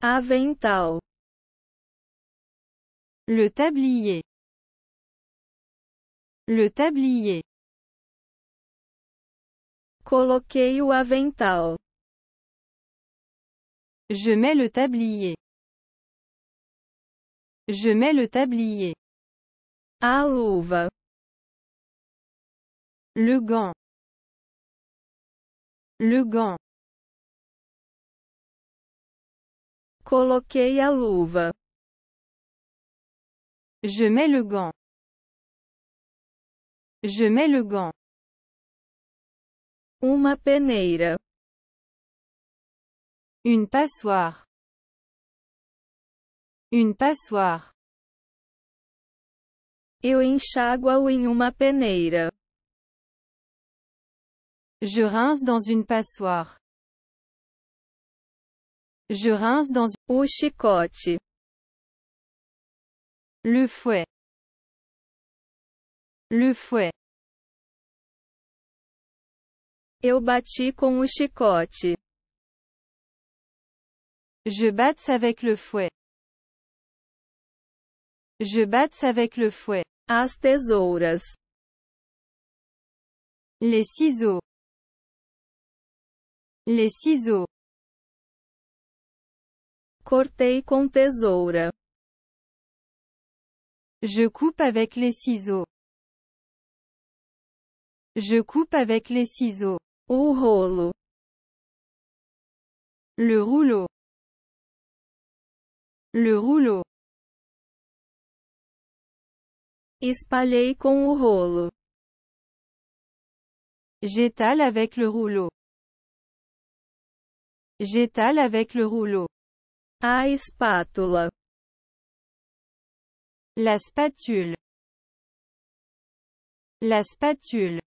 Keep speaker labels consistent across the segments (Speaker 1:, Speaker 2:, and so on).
Speaker 1: Avental. Le tablier. Le tablier. Coloquei o avental. Je mets le tablier. Je mets le tablier. A l'ouvre. Le gant. Le gant. Je mets le gant. Je mets le gant. Uma peneira. Une passoire. Une passoire. Eu em uma peneira. Je rince dans une passoire. Je rince dans o chicote. Le fouet. Le fouet. Eu bati com o chicote. Je batte avec le fouet. Je batte avec le fouet. As tesouras. Les ciseaux. Les ciseaux com tesoura. Je coupe avec les ciseaux. Je coupe avec les ciseaux. rouleau. Le rouleau. Le rouleau. Espalhei com o rolo. J'étale avec le rouleau. J'étale avec le rouleau. A espátula. La spatule. La spatule.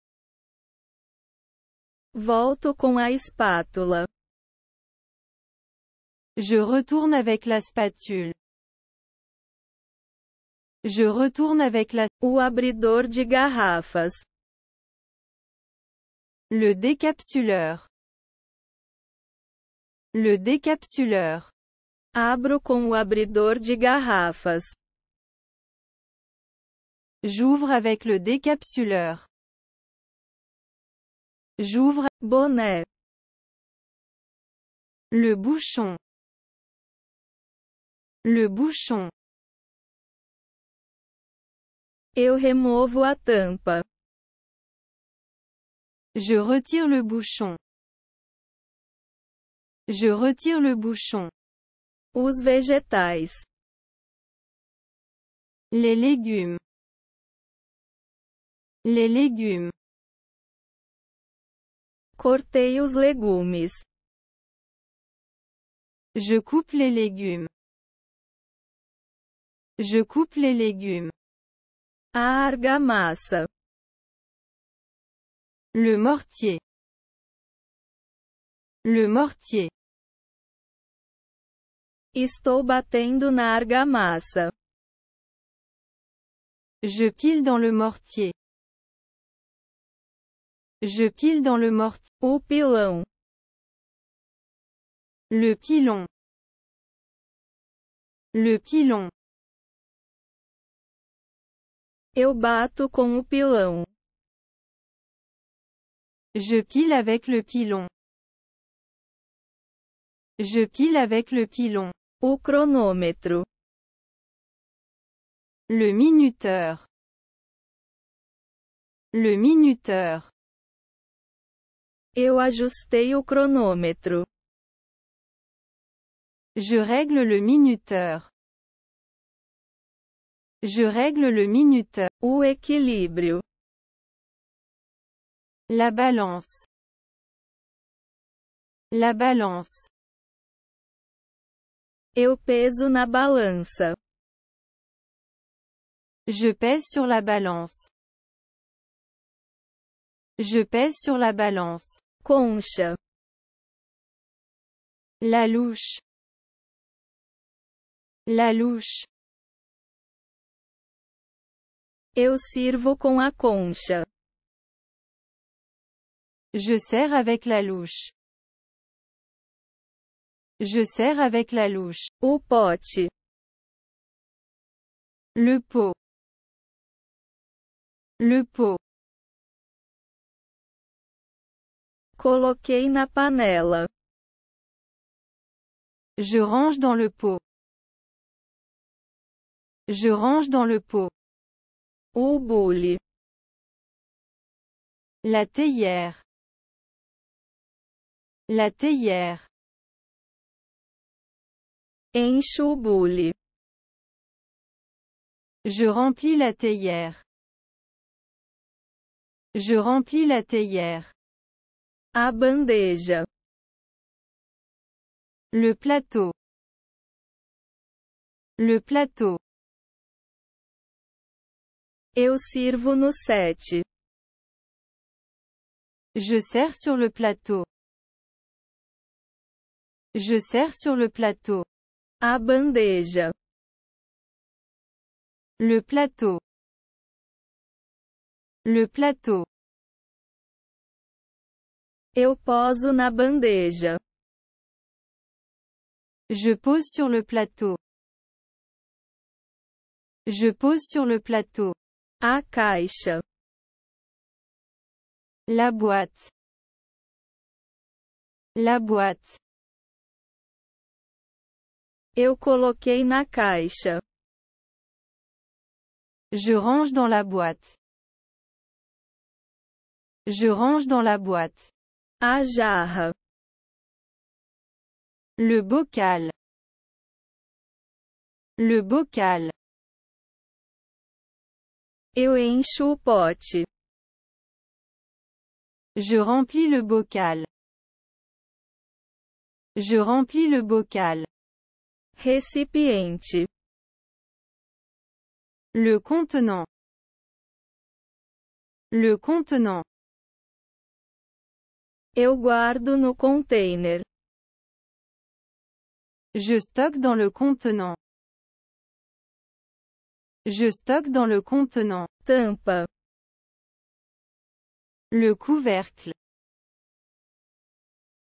Speaker 1: Volto com a espátula. Je retourne avec la spatule. Je retourne avec la... O abridor de garrafas. Le décapsuleur. Le décapsuleur. Abro com o abridor de garrafas. J'ouvre avec le décapsuleur. J'ouvre. Bonnet. Le bouchon. Le bouchon. Eu removo a tampa. Je retire le bouchon. Je retire le bouchon. Os vegetais. Les légumes. Les légumes. Cortei os Je coupe les légumes. Je coupe les légumes. A argamassa. Le mortier. Le mortier. Estou batendo na argamassa. Je pile dans le mortier. Je pile dans le mortier. au pilon. Le pilon. Le pilon. Eu bato com o pilão. Je pile avec le pilon. Je pile avec le pilon. O chronomètre, Le minuteur. Le minuteur. Eu ajustei au chronomètre. Je règle le minuteur. Je règle le minuteur. ou équilibre, La balance. La balance. Eu peso na balança. Je pèse sur la balance. Je pèse sur la balance. Concha. La louche. La louche. Eu sirvo com a concha. Je sers avec la louche. Je sers avec la louche. Au pot. Le pot. Le pot. Coloquei na panela. Je range dans le pot. Je range dans le pot. Au bol. La théière. La théière. Je remplis la théière. Je remplis la théière. A bandeja. Le plateau. Le plateau. Eu sirvo no set. Je sers sur le plateau. Je sers sur le plateau. A bandeja. Le plateau. Le plateau. Eu poso na bandeja. Je pose sur le plateau. Je pose sur le plateau. A caixa. La boîte. La boîte. Eu coloquei na caixa. Je range dans la boîte. Je range dans la boîte. A Le bocal. Le bocal. Eu encho o Je remplis le bocal. Je remplis le bocal. Recipiente. Le contenant. Le contenant. Eu guardo no container. Je stocke dans le contenant. Je stocke dans le contenant. Tampa. Le couvercle.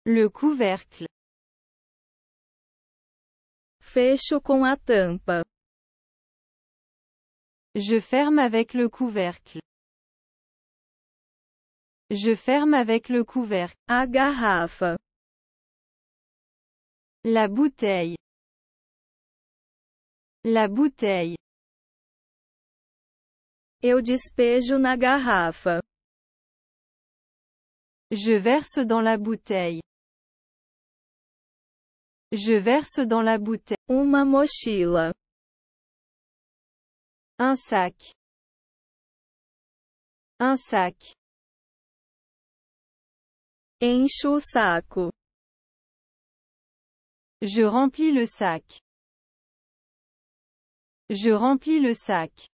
Speaker 1: Le couvercle. Fecho com a tampa. Je ferme avec le couvercle. Je ferme avec le couvercle. A garrafa. La bouteille. La bouteille. Eu despejo na garrafa. Je verse dans la bouteille. Je verse dans la bouteille. Uma mochila. Un sac. Un sac. Encho o Je remplis le sac. Je remplis le sac.